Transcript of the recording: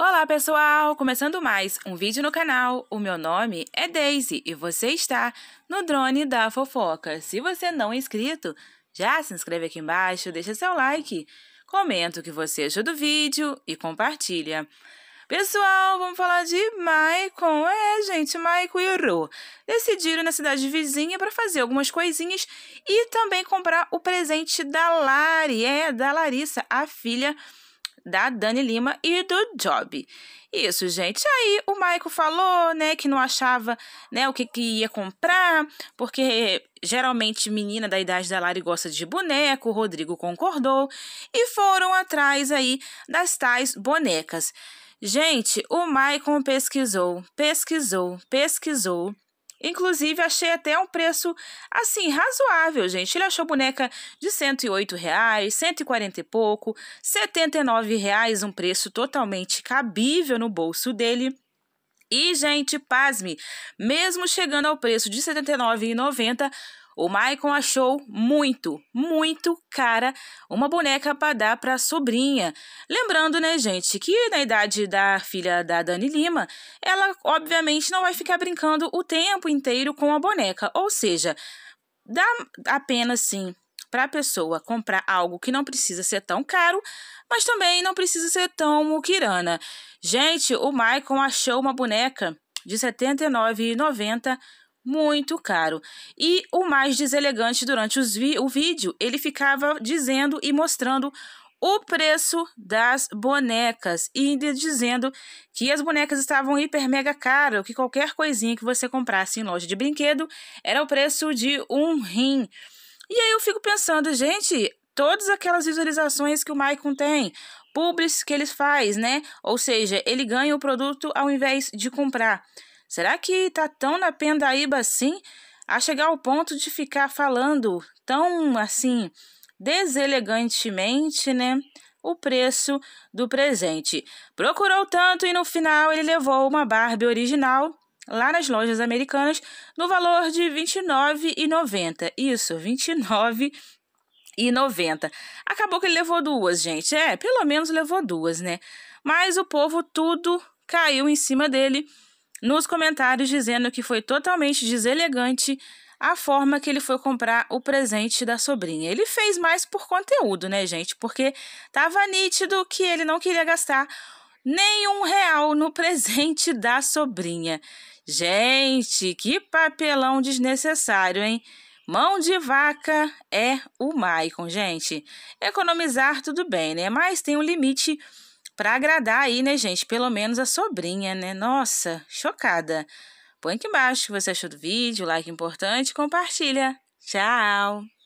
Olá pessoal, começando mais um vídeo no canal. O meu nome é Daisy e você está no Drone da Fofoca. Se você não é inscrito, já se inscreve aqui embaixo, deixa seu like, comenta o que você achou do vídeo e compartilha. Pessoal, vamos falar de Maicon. É, gente, Maicon e Ru decidiram ir na cidade vizinha para fazer algumas coisinhas e também comprar o presente da Lari, é, da Larissa, a filha da Dani Lima e do Job. Isso, gente. Aí o Maico falou, né, que não achava, né, o que, que ia comprar, porque geralmente menina da idade da Lari gosta de boneco, o Rodrigo concordou, e foram atrás aí das tais bonecas. Gente, o Maicon pesquisou, pesquisou, pesquisou Inclusive, achei até um preço, assim, razoável, gente. Ele achou boneca de 108 reais, 140 e pouco, 79 reais, um preço totalmente cabível no bolso dele. E, gente, pasme, mesmo chegando ao preço de R$ 79,90, o Maicon achou muito, muito cara uma boneca para dar para a sobrinha. Lembrando, né, gente, que na idade da filha da Dani Lima, ela obviamente não vai ficar brincando o tempo inteiro com a boneca. Ou seja, dá apenas sim para a pessoa comprar algo que não precisa ser tão caro, mas também não precisa ser tão muquirana. Gente, o Maicon achou uma boneca de R$ 79,90 muito caro. E o mais deselegante durante vi o vídeo, ele ficava dizendo e mostrando o preço das bonecas e dizendo que as bonecas estavam hiper mega caro, que qualquer coisinha que você comprasse em loja de brinquedo era o preço de um rim. E aí eu fico pensando, gente, todas aquelas visualizações que o Maicon tem, publics que ele faz, né? Ou seja, ele ganha o produto ao invés de comprar. Será que tá tão na pendaíba assim a chegar ao ponto de ficar falando tão assim deselegantemente, né? O preço do presente. Procurou tanto e no final ele levou uma Barbie original lá nas lojas americanas no valor de R$ 29,90. Isso, R$ 29 e 90. Acabou que ele levou duas, gente. É, pelo menos levou duas, né? Mas o povo tudo caiu em cima dele nos comentários dizendo que foi totalmente deselegante a forma que ele foi comprar o presente da sobrinha. Ele fez mais por conteúdo, né, gente? Porque tava nítido que ele não queria gastar nenhum real no presente da sobrinha. Gente, que papelão desnecessário, hein? Mão de vaca é o Maicon, gente. Economizar tudo bem, né? Mas tem um limite para agradar aí, né, gente? Pelo menos a sobrinha, né? Nossa, chocada. Põe aqui embaixo o que você achou do vídeo, like importante, compartilha. Tchau!